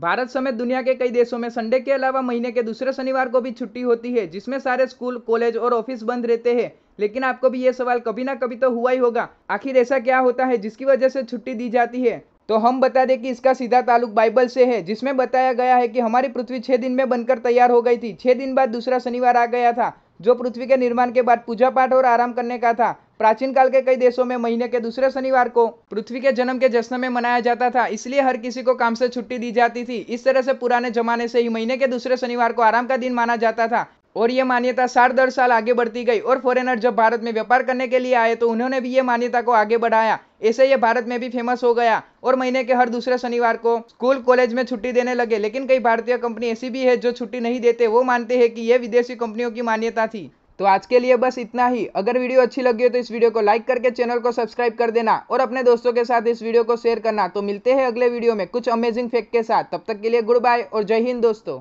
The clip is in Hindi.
भारत समेत दुनिया के कई देशों में संडे के अलावा महीने के दूसरे शनिवार को भी छुट्टी होती है जिसमें सारे स्कूल कॉलेज और ऑफिस बंद रहते हैं लेकिन आपको भी ये सवाल कभी ना कभी तो हुआ ही होगा आखिर ऐसा क्या होता है जिसकी वजह से छुट्टी दी जाती है तो हम बता दें कि इसका सीधा ताल्लुक बाइबल से है जिसमें बताया गया है कि हमारी पृथ्वी छः दिन में बनकर तैयार हो गई थी छः दिन बाद दूसरा शनिवार आ गया था जो पृथ्वी के निर्माण के बाद पूजा पाठ और आराम करने का था प्राचीन काल के कई देशों में महीने के दूसरे शनिवार को पृथ्वी के जन्म के जश्न में मनाया जाता था इसलिए हर किसी को काम से छुट्टी दी जाती थी इस तरह से पुराने जमाने से ही महीने के दूसरे शनिवार को आराम का दिन माना जाता था और ये मान्यता साठ दर साल आगे बढ़ती गई और फॉरेनर जब भारत में व्यापार करने के लिए आए तो उन्होंने भी ये मान्यता को आगे बढ़ाया ऐसे ये भारत में भी फेमस हो गया और महीने के हर दूसरे शनिवार को स्कूल कॉलेज में छुट्टी देने लगे लेकिन कई भारतीय कंपनी ऐसी भी है जो छुट्टी नहीं देते वो मानते हैं कि यह विदेशी कंपनियों की मान्यता थी तो आज के लिए बस इतना ही अगर वीडियो अच्छी लगी हो तो इस वीडियो को लाइक करके चैनल को सब्सक्राइब कर देना और अपने दोस्तों के साथ इस वीडियो को शेयर करना तो मिलते हैं अगले वीडियो में कुछ अमेजिंग फैक्ट के साथ तब तक के लिए गुड बाय और जय हिंद दोस्तों